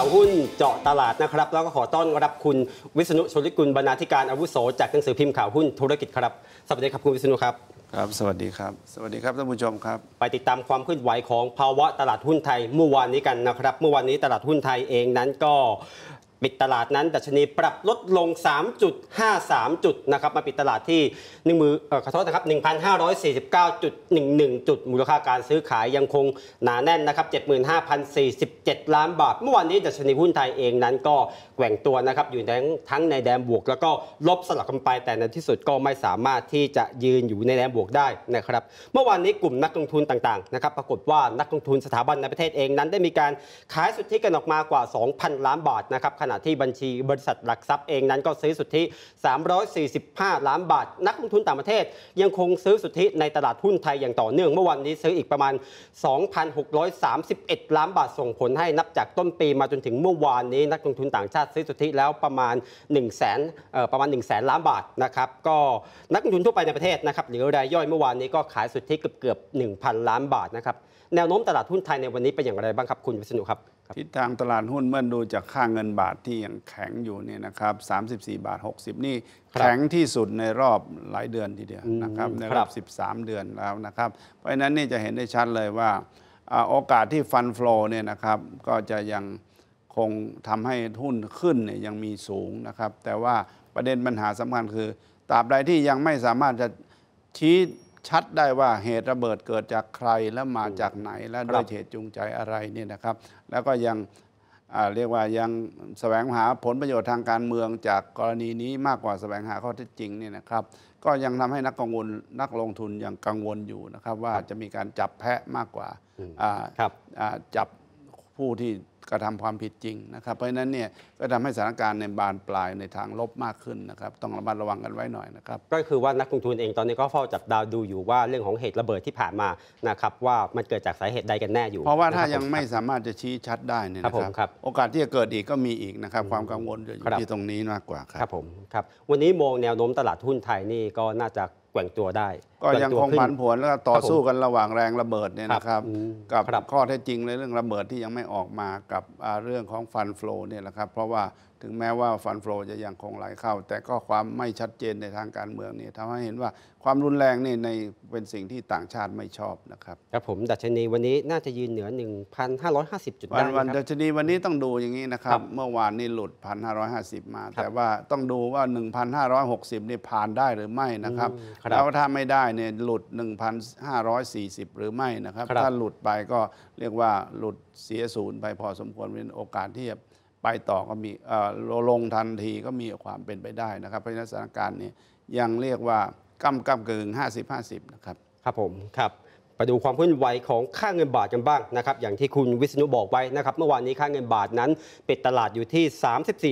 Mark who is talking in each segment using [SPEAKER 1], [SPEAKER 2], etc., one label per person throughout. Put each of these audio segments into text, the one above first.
[SPEAKER 1] าวหุ้นเจาะตลาดนะครับแล้วก็ขอต้อนรับคุณวิษณุ ชลิกุลบรรณาธิการอาวุโสจากหนังสือพิมพ์ข่าวหุ้นธุรกิจครับสวัสดีครับคุณวิษณุครับครับสวัสดีครับสวัสดีครับท่านผู้ชมครับไปติดตามความเคลื่อนไหวของภาวะตลาดหุ้นไทย เมื่อวานนี้กันนะครับเมื่อวานนี้ตลาดหุ้นไทยเองนั้นก็ปิดตลาดนั้นดัชนีปรับลดลง 3.53 จุดนะครับมาปิดตลาดที่หนึ่งมือขอโทษนะครับ 1,549.11 จุด มูลค่าการซื้อขายยังคงหนาแน่นนะครับ 75,047ล้านบาท เมื่อวานนี้ดัชนีหุ้นไทยเองนั้นก็แกว่งตัวนะครับอยู่ทั้งทั้งในแดนบวก แล้วก็ลบสลับกันไป แต่ในที่สุดก็ไม่สามารถที่จะยืนอยู่ในแดนบวกได้นะครับเมื่อวานนี้กลุ่มนักลงทุนต่างๆนะครับปรากฏว่านักลงทุนสถาบันในประเทศเองนั้นได้มีการขายสุทธิกันออกมากว่า 2,000 ล้านบาทนะครับณะที่บัญชีบริษัทหลักทรัพย์เองนั้นก็ซื้อสุทธิ 345 ล้านบาท นักลงทุนต่างประเทศ ยังคงซื้อสุทธิในตลาดหุ้นไทยอย่างต่อเนื่องเมื่อวันนี้ซื้ออีกประมาณ 2,631 ล้านบาทส่งผลให้นับจากต้นปีมาจนถึงเมื่อวานนี้ นักลงทุนต่างชาติซื้อสุทธิแล้วประมาณ1 0 0 0 0แสนประมาณ1 0 0 0 0ล้านบาทนะครับก็นักลงทุนทั่วไปในประเทศนะครับหรือรายย่อยเมื่อวานนี้ก็ขายสุทธิเกือบเกือบ 1,000 ล้านบาทนะครับแนวโน้มตลาดหุ้นไทยในวันนี้เป็นอย่างไรบ้างครับคุณวิศนุครับทิศทางตลาดหุ้นเมื่อดูจากค่างเงินบาทที่ยังแข็งอยู่เนี่ยนะครับ
[SPEAKER 2] 34บาท60 นี่แข็งที่สุดในรอบหลายเดือนทีเดียวนะครับ ในรอบ13 เดือนแล้วนะครับ เพราะฉะนั้นนี่จะเห็นได้ชัดเลยว่า โอกาสที่ฟันฟลอเนี่ยนะครับก็จะยังคงทำให้หุ้นขึ้นเนี่ยยังมีสูงนะครับ แต่ว่าประเด็นปัญหาสำคัญคือตราบใดที่ยังไม่สามารถจะชี้ชัดได้ว่าเหตุระเบิดเกิดจากใครและมาจากไหน และด้วยเหตุจูงใจอะไรนี่นะครับ แล้วก็ยังเรียกว่ายังแสวงหาผลประโยชน์ทางการเมืองจากกรณีนี้มากกว่าแสวงหาข้อเท็จจริงนี่นะครับ ก็ยังทำให้นักกังวลนักลงทุนยังกังวลอยู่นะครับ ว่าจะมีการจับแพะมากกว่า จับผู้ที่กระทำความผิดจริงนะครับ เพราะฉะนั้นเนี่ยก็ทำให้สถานการณ์ในบานปลายในทางลบมากขึ้นนะครับ ต้องระมัดระวังกันไว้หน่อยนะครับ
[SPEAKER 1] ก็คือว่านักลงทุนเองตอนนี้ก็เฝ้าจับดาวดูอยู่ว่าเรื่องของเหตุระเบิดที่ผ่านมานะครับว่ามันเกิดจากสาเหตุใดกันแน่อยู่ เพราะว่าถ้ายังไม่สามารถจะชี้ชัดได้เนี่ยนะครับโอกาสที่จะเกิดอีกก็มีอีกนะครับความกังวลอยู่ที่ตรงนี้มากกว่าครับครับผมครับวันนี้มองแนวโน้มตลาดหุ้นไทยนี่ก็น่าจะแกว่งตัวได้ ก็ยังคงผันผวนแล้วต่อสู้กัน
[SPEAKER 2] ระหว่างแรงระเบิดเนี่ยนะครับ
[SPEAKER 1] กับข้อเท็จจริงในเรื่องระเบิด
[SPEAKER 2] ที่ยังไม่ออกมากับเรื่องของฟันฟลูเนี่ยแหละครับเพราะว่าถึงแม้ว่าฟันโฟลจะยังคงไหลเข้า แต่ก็ความไม่ชัดเจนในทางการเมืองนี่ทำให้เห็นว่าความรุนแรงนี่ใน
[SPEAKER 1] เป็นสิ่งที่ต่างชาติไม่ชอบนะครับครับผมดัชนีวันนี้น่าจะยืนเหนือ 1,550 จุดได้รับวันดัช
[SPEAKER 2] นีวันนี้ต้องดูอย่างนี้นะครับ เมื่อวานนี่หลุด 1,550 มา แต่ว่าต้องดูว่า 1,560 นี่ผ่านได้หรือไม่นะครับแล้วถ้าไม่ได้เนี่ยหลุด 1,540 หรือไม่นะครับถ้าหลุดไปก็เรียกว่าหลุดเสียศูนย์ไปพอสมควรเป็นโอกาสที่จะไปต่อก็มีลงทันทีก็มีความเป็นไปได้นะครับเพราะนั้สถานการณ์นี้ยังเรียกว่าก้ำก้เกึง50 50
[SPEAKER 1] นะครับครับผมครับไปดูความเคลื่อนไหวของค่าเงินบาทกันบ้างนะครับอย่างที่คุณวิษณุบอกไว้นะครับเมื่อวานนี้ค่าเงินบาทนั้นปิดตลาดอยู่ที่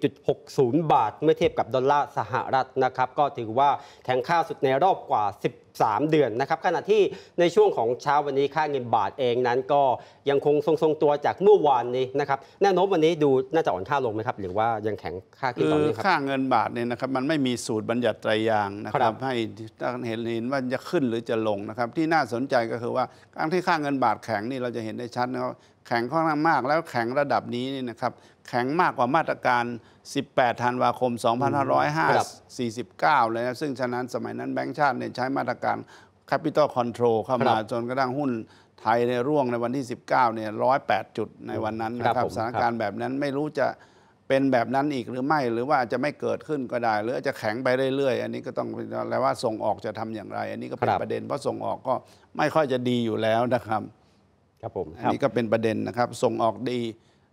[SPEAKER 1] 34.60 บาท เมื่อเทียบกับดอลลาร์สหรัฐนะครับ ก็ถือว่าแข็งค่าสุดในรอบกว่า 10 3เดือนนะครับขณะที่ในช่วงของเช้าวันนี้ค่าเงินบาทเองนั้น ก็ยังคงทรงงตัวจากเมื่อวานนี้นะครับแน่นอนวันนี้ดูน่าจะอ่อนค่าลงไหมครับหรือว่ายังแข็งค่าขึ้นตอนนี้ครับค่า
[SPEAKER 2] เงินบาทเนี่ยนะครับมันไม่มีสูตรบัญญัติไตรยางนะครับให้เห็นเห็นว่าจะขึ้นหรือจะลงนะครับที่น่าสนใจก็คือว่าการที่ค่าเงินบาทแข็งนี่เราจะเห็นได้ชัดนะครับแข็งค่อนข้างมากแล้วแข็งระดับนี้นี่นะครับแข็งมากกว่ามาตรการ 18ธันวาคม2549เลยนะซึ่งฉะนั้นสมัยนั้นแบงก์ชาติเนี่ยใช้มาตรการการแคปิตอลคอนโทรลเข้ามาจนกระทั่งหุ้นไทยในร่วงในวันที่ 19เนี่ยร้อยแปดจุดในวันนั้นนะครับสถานการณ์แบบนั้นไม่รู้จะเป็นแบบนั้นอีกหรือไม่หรือว่าจะไม่เกิดขึ้นก็ได้หรือจจะแข็งไปเรื่อย ๆ อันนี้ก็ต้องแล้วว่าส่งออกจะทำอย่างไรอันนี้ก็เป็นประเด็นเพราะส่งออกก็ไม่ค่อยจะดีอยู่แล้วนะครับครับผมอันนี้ก็เป็นประเด็นนะครับส่
[SPEAKER 1] งออกดี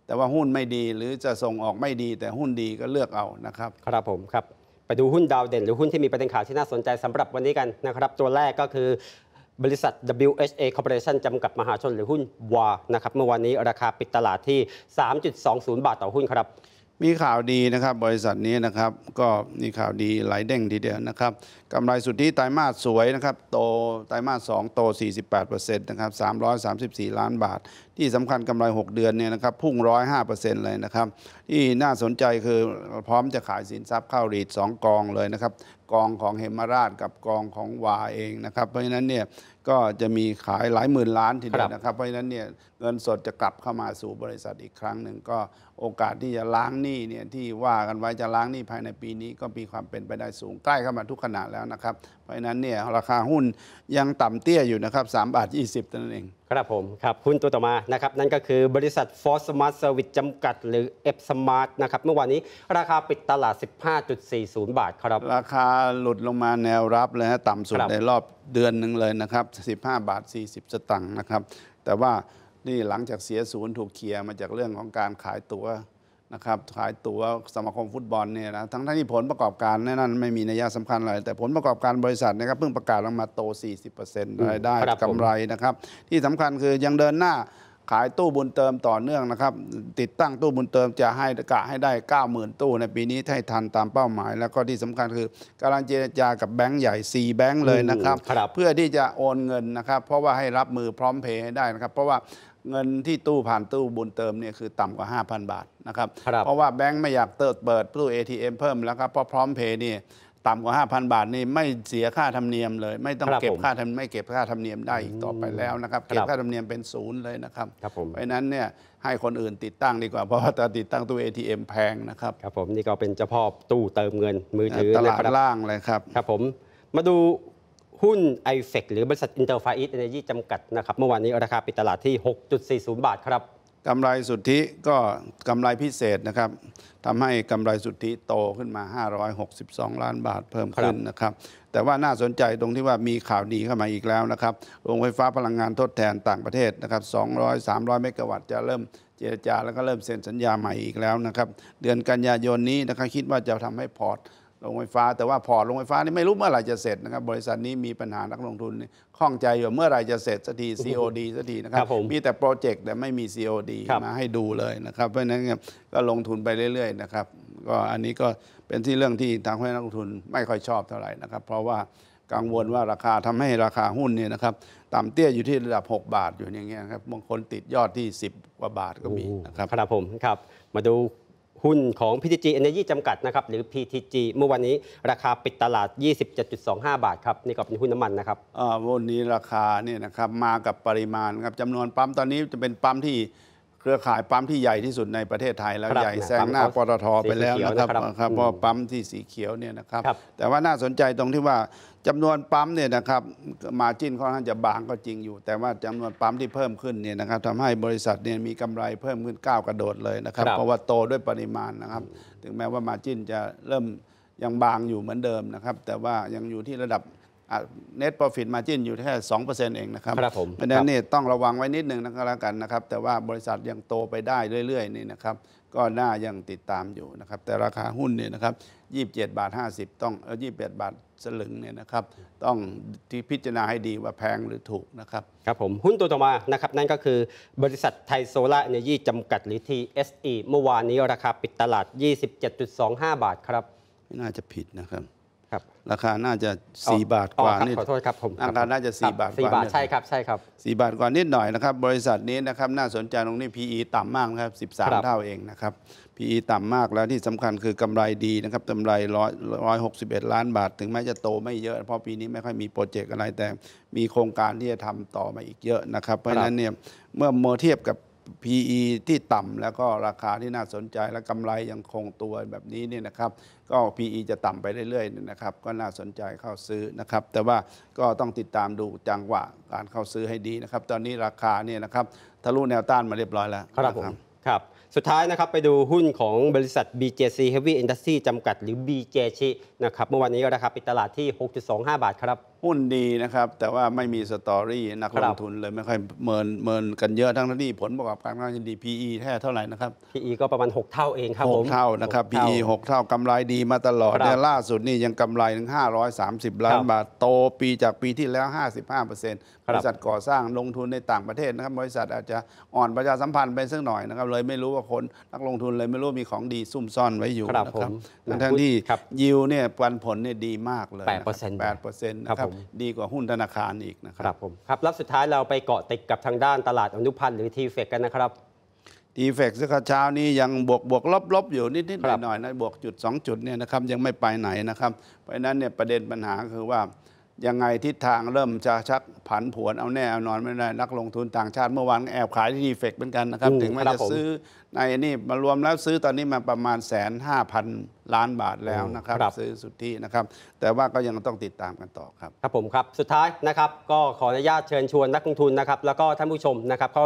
[SPEAKER 1] แต่ว่าหุ้นไม่ดีหรือจะส่งออกไม่ดี แต่หุ้นดีก็เลือกเอานะครับ ครับผมครับไปดูหุ้นดาวเด่นหรือหุ้นที่มีประเด็นข่าวที่น่าสนใจสำหรับวันนี้กันนะครับ ตัวแรกก็คือบริษัท WHA Corporation จำกัดมหาชนหรือหุ้นวานะครับเมื่อวานนี้ ราคาปิดตลาดที่ 3.20บาทต่อหุ้นครับ
[SPEAKER 2] มีข่าวดีนะครับบริษัทนี้นะครับก็มีข่าวดีหลายเด้งทีเดียวนะครับกำไรสุทธิไตรมาสสวยนะครับโตไตรมาส2โต 48%นะครับ334 ล้านบาทที่สำคัญกำไร 6 เดือนเนี่ยนะครับ พุ่งร้อยห้าเปอร์เซ็นต์เลยนะครับ ที่น่าสนใจคือพร้อมจะขายสินทรัพย์เข้ารีดสองกองเลยนะครับ กองของเฮมาราชกับกองของ วาเองนะครับ เพราะฉะนั้นเนี่ยก็จะมีขายหลายหมื่นล้านทีเดียวนะครับเพราะฉะนั้นเนี่ยเงินสดจะกลับเข้ามาสู่บริษัทอีกครั้งหนึ่งก็โอกาสที่จะล้างหนี้เนี่ยที่ว่ากันไว้จะล้างหนี้ภายในปีนี้ก็มีความเป็นไปได้สูงใกล้เข้ามาทุกขณะแล้วนะครับเพราะนั้นเนี่ยราคาหุ้นยังต่ำเตี้ยอยู่นะครับ3บาท 20นั่นเอง
[SPEAKER 1] ครับผมครับ หุ้นตัวต่อมานะครับ นั่นก็คือบริษัท f o r ม Smart Service จำกัดหรือ F Smart นะครับเมื่อวานนี้ ราคาปิดตลาด 15.40 บาทครับ รา
[SPEAKER 2] คาหลุดลงมาแนวรับเลยฮะต่ำสุดในรอบเดือนหนึ่งเลยนะครับ 15 บาท 40 สตังค์นะครับ แต่ว่านี่หลังจากเสียศูนย์ถูกเคลียร์มาจากเรื่องของการขายตัว๋วนะครับขายตั๋วสมาคมฟุตบอลเนี่ยนะทั้งที่ผลประกอบการนั่นไม่มีนัยสำคัญอะไรแต่ผลประกอบการบริษัทนะครับเพิ่งประกาศออกมาโต 40%รายได้กำไรนะครับที่สำคัญคือยังเดินหน้าขายตู้บุญเติมต่อเนื่องนะครับ ติดตั้งตู้บุญเติมจะให้กะให้ได้ 90,000 ตู้ในปีนี้ให้ทันตามเป้าหมาย แล้วก็ที่สำคัญคือการัเจรจากับแบงค์ใหญ่4แบงค์เลยนะครับเพื่อที่จะโอนเงินนะครับเพราะว่าให้รับมือพร้อมเพย์ให้ได้นะครับเพราะว่าเงินที่ตู้ผ่านตู้บุญเติมเนี่ยคือต่ำกว่า 5,000 บาทนะครับเพราะว่าแบงค์ไม่อยากเติดเปิดตู้ ATM เพิ่มแล้วครับเพราะพร้อมเพย์เนี่ย่ำกว่า5,000 บาทนี่ไม่เสียค่าธรรมเนียมเลย ไม่ต้องเก็บค่าธรรมไม่เก็บค่าธรรมเนียมได้อีกต่อไปแล้วนะครับเก็บค่าธรรมเนียมเป็นศูนย์เลยนะครับเพราะนั้นเนี่ยให้คนอื่นติดตั้งดีกว่าเพราะว่าถ้าติดตั้งตู้ ATM แพงนะครับครับผมนี่ก็เป็นเฉพาะตู้เต
[SPEAKER 1] ิมเงินมือถือตลาดล่างเลยครับครับผมมาดูหุ้น i f e c หรือบริษัท Interfa East Energy จำกัดนะครับเมื่อวานนี้ราคาปิดตลาดที่ 6.40 บาทครับกำไรสุทธิก็กำไรพิเศษนะครับทำให้กำไรสุทธิโตขึ้นม
[SPEAKER 2] า 562 ล้านบาทเพิ่มขึ้นนะครับแต่ว่าน่าสนใจตรงที่ว่ามีข่าวดีเข้ามาอีกแล้วนะครับโรงไฟฟ้าพลังงานทดแทนต่างประเทศนะครับ 200 300 เมกะวัตต์จะเริ่มเจรจา แล้วก็เริ่มเซ็นสัญญาใหม่อีกแล้วนะครับเดือนกันยายนนี้นะครับคิดว่าจะทำให้พอร์ตโรงไฟฟ้า แต่ว่าพอร์ตโรงไฟฟ้านี่ไม่รู้เมื่อไหร่จะเสร็จนะครับ บริษัทนี้มีปัญหานักลงทุนข้องใจอยู่เมื่อไหร่จะเสร็จสักที COD สักทีนะครับมีแต่โปรเจกต์แต่ไม่มี COD มาให้ดูเลยนะครับเพราะฉะนั้นก็ลงทุนไปเรื่อยๆ นะครับ ก็อันนี้ก็เป็นที่เรื่องที่ทาง้นักลงทุน ไม่ค่อยชอบเท่าไหร่นะครับ เพราะว่ากังวลว่าราคาทำให้ราคาห
[SPEAKER 1] ุ้นเนี่ยนะครับต่ำเตี้ยอยู่ที่ระดับ 6 บาทอยู่อย่างเงี้ยครับบางคนติดยอดที่ 10กว่าบาทก็มีนะครับครับผมครับ มาดูหุ้นของ PTG Energy จำกัดนะครับ หรือ PTG เมื่อวันนี้ราคาปิดตลาด 27.25 บาทครับนี่ก็เป็นหุ้นน้ำมันนะครับวันนี้ราคาเนี่ยนะครับมากับปริมาณครับจำนวนปั๊มตอนนี้จะเป็นปั๊มที่รื
[SPEAKER 2] อข่ายปั๊มที่ใหญ่ที่สุดในประเทศไทยแล้วใหญ่แซงหน้าปตทไปแล้วนะครับครับพอปั๊มที่สีเขียวเนี่ยนะครับแต่ว่าน่าสนใจตรงที่ว่าจำนวนปั๊มเนี่ยนะครับมาจิ้นค่อนข้างจะบางก็จริงอยู่ แต่ว่าจำนวนปั๊มที่เพิ่มขึ้นเนี่ยนะครับทำให้บริษัทเนี่ยมีกำไรเพิ่มขึ้นก้าวกระโดดเลยนะครับ เพราะว่าโตด้วยปริมาณนะครับ ถึงแม้ว่ามาจิ้นจะเริ่มยังบางอยู่เหมือนเดิมนะครับแต่ว่ายังอยู่ที่ระดับเน็ตโปรฟิตมาจิ้นอยู่แค่ 2%เองนะครับครับผมเพราะฉะนั้นนี่ต้องระวังไว้นิดนึงนะครับแล้วกันนะครับ แต่ว่าบริษัทยังโตไปได้เรื่อยๆ นี่นะครับ ก็น่ายังติดตามอยู่นะครับ แต่ราคาหุ้นเนี่ยนะครับ27บเบาทิบต้องเออ28 บาทสลึงเนี่ยนะครับต้องที่พิจารณาให้ดี
[SPEAKER 1] ว่าแพงหรือถูกนะครับ ครับผมหุ้นตัวต่อมานะครับ นั่นก็คือบริษัทไทยโซล่าเนี่ยยี่จำกัดหรือทีสอีเมื่อวานนี้ราคาปิดตลาด 27.25 บาทครับไม่น่าจะผิดนะครับครับ
[SPEAKER 2] ราคา น่าจะ 4 บาท กว่านี่ขอโทษครั
[SPEAKER 1] บผมราคาน่าจะ
[SPEAKER 2] 4บาทกว่าใช่ครับใช่ครับ4บาท กว่า นิดหน่อย นะครับ บริษัทนี้ นะครับ น่าสนใจ ตรงนี้ PE ต่ำมากครับ13 เท่าเอง นะครับ PE ต่ำมากแล้ว ที่สำคัญ คือกำไรดี นะครับกำไร 161 ล้านบาท ถึงแม้จะโตไม่เยอะ เพราะปีนี้ ไม่ค่อยมีโปรเจกต์อะไร แต่ มีโครงการที่จะทำต่อมาอีกเยอะนะครับ เพราะฉะนั้น เนี่ย เมื่อเมื่อเทียบกับ PE ที่ต่ำแล้วก็ราคาที่น่าสนใจและกำไรยังคงตัวแบบนี้เนี่ยนะครับก็ PE จะต่ำไปเรื่อยๆ นะครับ ก็น่าสนใจเข้าซื้อนะครับ แต่ว่าก็ต้องติดตามดู
[SPEAKER 1] จังหวะการเข้าซื้อให้ดีนะครับ ตอนนี้ราคาเนี่ยนะครับทะลุแนวต้านมาเรียบร้อยแล้ว ครับผมครับสุดท้ายนะครับไปดูหุ้นของบริษัท BJC Heavy Industry จำกัด หรือ BJC นะครับเมื่อวานนี้ราคาปิดตลาดที่ 6.25 บาทครับ หุ้นดีนะครับ แต่ว่า
[SPEAKER 2] ไม่มีสตอรี่นักลงทุนเลยไม่ค่อยเมินเมินกันเยอะทั้งที่ผลประกอบการก็ยังดี PE
[SPEAKER 1] แท้เท่าไหร่นะครับ PE ก็ประมาณ 6 เท่าเองครับผม 6 เท่านะครับ PE
[SPEAKER 2] 6 เท่ากำไรดีมาตลอดเนี่ยล่าสุดนี่ยังกำไรถึง 530 ล้านบาทโตปีจากปีที่แล้ว 55%เบริษัทก่อสร้างลงทุนในต่างประเทศนะครับบริษัทอาจจะอ่อนประชาสัมพันธ์ไปสักหน่อยนะครับเลยไม่รู้ว่าคนนักลงทุนเลยไม่รู้มีของดีซุ่มซ่อนไว้อยู่นะครับทั้งที่ยิวเนี่ยปันผลเนี่ยดีมากเลยแปดเปอร์เซ็นต์แปดเปอร์เซ็นต์นะครับ ดีกว่าหุ้นธนาคารอีก
[SPEAKER 1] นะครับผมครับรับสุดท้ายเราไปเกาะติดกับทางด้านตลาดอนุพันธ์หรือทีเฟกกันนะครับทีเฟกซ์กเช้านี้ยังบวกบวกลบลบอยู่นิดนิดหน่อยหน่อยนะบวกจุด 2 จุดเนี่ยนะครับยั
[SPEAKER 2] งไม่ไปไหนนะครับเพราะฉะนั้นเนี่ยประเด็นปัญหาคือว่ายังไงทิศทางเริ่มจะชักผันผวนเอาแน่เอานอนไม่ได้ นักลงทุนต่างชาติเมื่อวานแอบขายที่ดีเฟกเหมือนกันนะครับ ถึงแม้จะซื้อในนี่มารวมแล้วซื้อตอนนี้มาประมาณแสนห้าพันล้านบาทแล้วนะครับซื้อสุทธินะครับแต่ว่าก็ยังต้องติดตามกันต่อครับ
[SPEAKER 1] ครับผมครับสุดท้ายนะครับก็ขออนุญาตเชิญชวนนักลงทุนนะครับแล้วก็ท่านผู้ชมนะครับเขา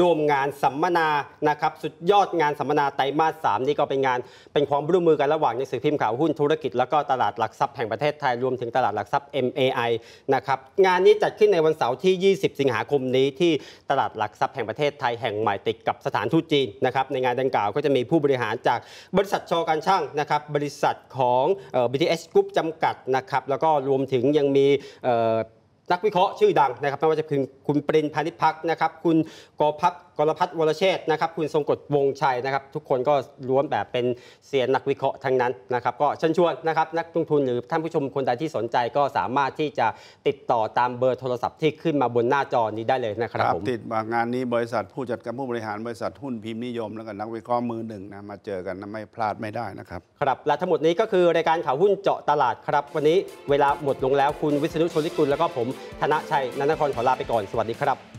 [SPEAKER 1] ร่วมงานสัมมนานะครับสุดยอดงานสัมมนาไตรมาสสามนี่ก็เป็นงานเป็นความร่วมมือกันระหว่างในสื่อพิมพ์ข่าวหุ้นธุรกิจแล้วก็ตลาดหลักทรัพย์แห่งประเทศไทยรวมถึงตลาดหลักทรัพย์ MAI นะครับงานนี้จัดขึ้นในวันเสาร์ที่ 20 สิงหาคมนี้ ที่ตลาดหลักทรัพย์แห่งประเทศไทยแห่งใหม่ติดกับสถานทูตจีนนะครับับในงานดังกล่าวก็จะมีผู้บริหารจากบริษัทชอการช่างนะครับ บริษัทของออ BTS Group จำกัดนะครับแล้วก็รวมถึงยังมีนักวิเคราะห์ชื่อดังนะครับ ไม่ว่าจะเป็นคุณปรินพานิชพักนะครับคุณกอพักกรพัฒน์วรเชษนะครับคุณทรงกฎวงชัยนะครับ ทุกคนก็ล้วนแบบเป็นเสียนนักวิเคราะห์ทั้งนั้นนะครับ ก็เชิญชวนนะครับนักลงทุนหรือท่านผู้ชมคนใดที่สนใจก็สามารถที่จะติดต่อตามเบอร์โทรศัพท์ที่ขึ้นมาบนหน้าจอนี้ได้เลยนะครับผมติดงานนี้บริษัทผู้จัดการผู้บริหาร บริษัทหุ้น
[SPEAKER 2] พิมพ์นิยมแล้วก็นักวิเคราะห์มือหนึ่งนะมาเจอกันนะไ
[SPEAKER 1] ม่พลาดไม่ได้นะครับครับและทั้งหมดนี้ก็คือรายการข่าวหุ้นเจาะตลาดครับวันนี้เวลาหมดลงแล้วคุณวิศนุชนลิกุลแล้วก็ผมธนชัยนันทครขอลาไปก่อนสวัสดีครับ